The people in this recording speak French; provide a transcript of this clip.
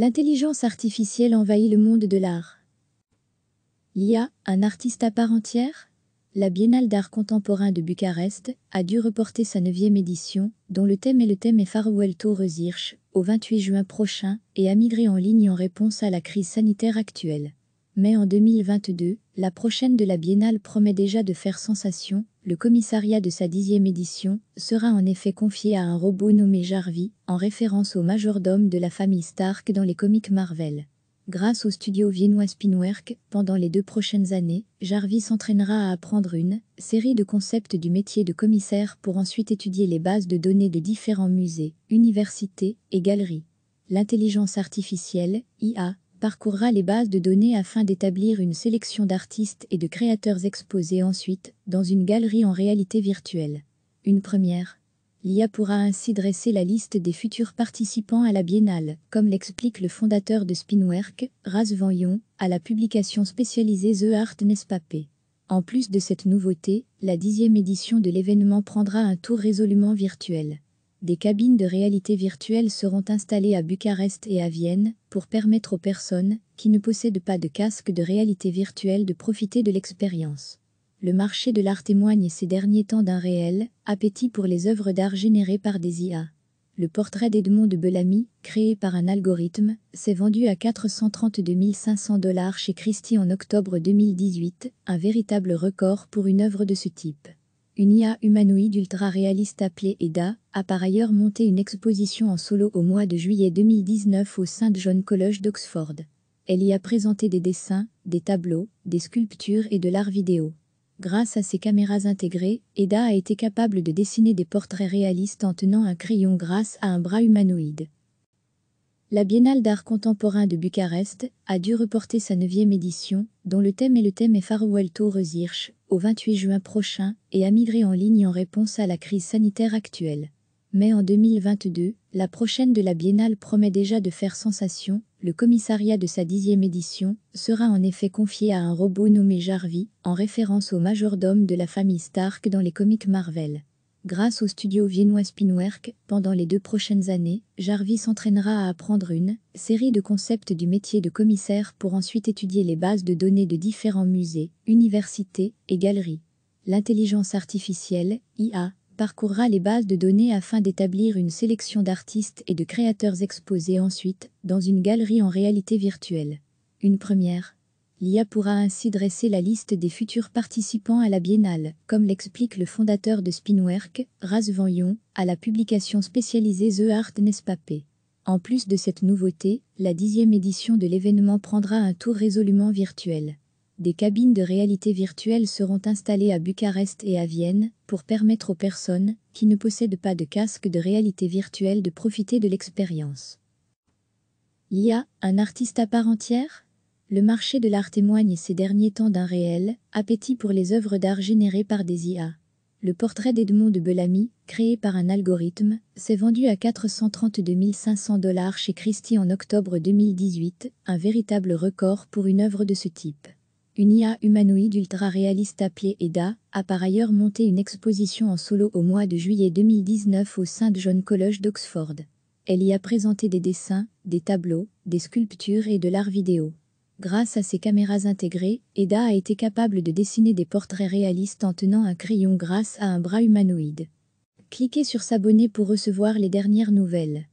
L'intelligence artificielle envahit le monde de l'art. y a un artiste à part entière La Biennale d'art contemporain de Bucarest a dû reporter sa neuvième édition, dont le thème est le thème Farewell to Research, au 28 juin prochain, et a migré en ligne en réponse à la crise sanitaire actuelle. Mais en 2022, la prochaine de la Biennale promet déjà de faire sensation, le commissariat de sa dixième édition sera en effet confié à un robot nommé Jarvis, en référence au majordome de la famille Stark dans les comics Marvel. Grâce au studio viennois Spinwerk, pendant les deux prochaines années, Jarvis s'entraînera à apprendre une série de concepts du métier de commissaire pour ensuite étudier les bases de données de différents musées, universités et galeries. L'intelligence artificielle, IA, parcourra les bases de données afin d'établir une sélection d'artistes et de créateurs exposés ensuite dans une galerie en réalité virtuelle. Une première. L'IA pourra ainsi dresser la liste des futurs participants à la biennale, comme l'explique le fondateur de Spinwork, Raz Van Yon, à la publication spécialisée The Art Nespapé. En plus de cette nouveauté, la dixième édition de l'événement prendra un tour résolument virtuel des cabines de réalité virtuelle seront installées à Bucarest et à Vienne pour permettre aux personnes qui ne possèdent pas de casque de réalité virtuelle de profiter de l'expérience. Le marché de l'art témoigne ces derniers temps d'un réel appétit pour les œuvres d'art générées par des IA. Le portrait d'Edmond de Bellamy, créé par un algorithme, s'est vendu à 432 500 dollars chez Christie en octobre 2018, un véritable record pour une œuvre de ce type. Une IA humanoïde ultra-réaliste appelée EDA a par ailleurs monté une exposition en solo au mois de juillet 2019 au saint John College d'Oxford. Elle y a présenté des dessins, des tableaux, des sculptures et de l'art vidéo. Grâce à ses caméras intégrées, Eda a été capable de dessiner des portraits réalistes en tenant un crayon grâce à un bras humanoïde. La Biennale d'art contemporain de Bucarest a dû reporter sa neuvième édition, dont le thème est le thème est Farewell to au 28 juin prochain, et a migré en ligne en réponse à la crise sanitaire actuelle. Mais en 2022, la prochaine de la Biennale promet déjà de faire sensation, le commissariat de sa dixième édition sera en effet confié à un robot nommé Jarvis, en référence au majordome de la famille Stark dans les comics Marvel. Grâce au studio viennois Spinwerk, pendant les deux prochaines années, Jarvis s'entraînera à apprendre une série de concepts du métier de commissaire pour ensuite étudier les bases de données de différents musées, universités et galeries. L'intelligence artificielle, IA, parcourra les bases de données afin d'établir une sélection d'artistes et de créateurs exposés ensuite dans une galerie en réalité virtuelle. Une première, l'IA pourra ainsi dresser la liste des futurs participants à la biennale, comme l'explique le fondateur de Spinwork, Raz Van Yon, à la publication spécialisée The Art Nespapé. En plus de cette nouveauté, la dixième édition de l'événement prendra un tour résolument virtuel des cabines de réalité virtuelle seront installées à Bucarest et à Vienne pour permettre aux personnes qui ne possèdent pas de casque de réalité virtuelle de profiter de l'expérience. IA, un artiste à part entière Le marché de l'art témoigne ces derniers temps d'un réel appétit pour les œuvres d'art générées par des IA. Le portrait d'Edmond de Bellamy, créé par un algorithme, s'est vendu à 432 500 dollars chez Christie en octobre 2018, un véritable record pour une œuvre de ce type. Une IA humanoïde ultra-réaliste appelée EDA a par ailleurs monté une exposition en solo au mois de juillet 2019 au saint John College d'Oxford. Elle y a présenté des dessins, des tableaux, des sculptures et de l'art vidéo. Grâce à ses caméras intégrées, Eda a été capable de dessiner des portraits réalistes en tenant un crayon grâce à un bras humanoïde. Cliquez sur s'abonner pour recevoir les dernières nouvelles.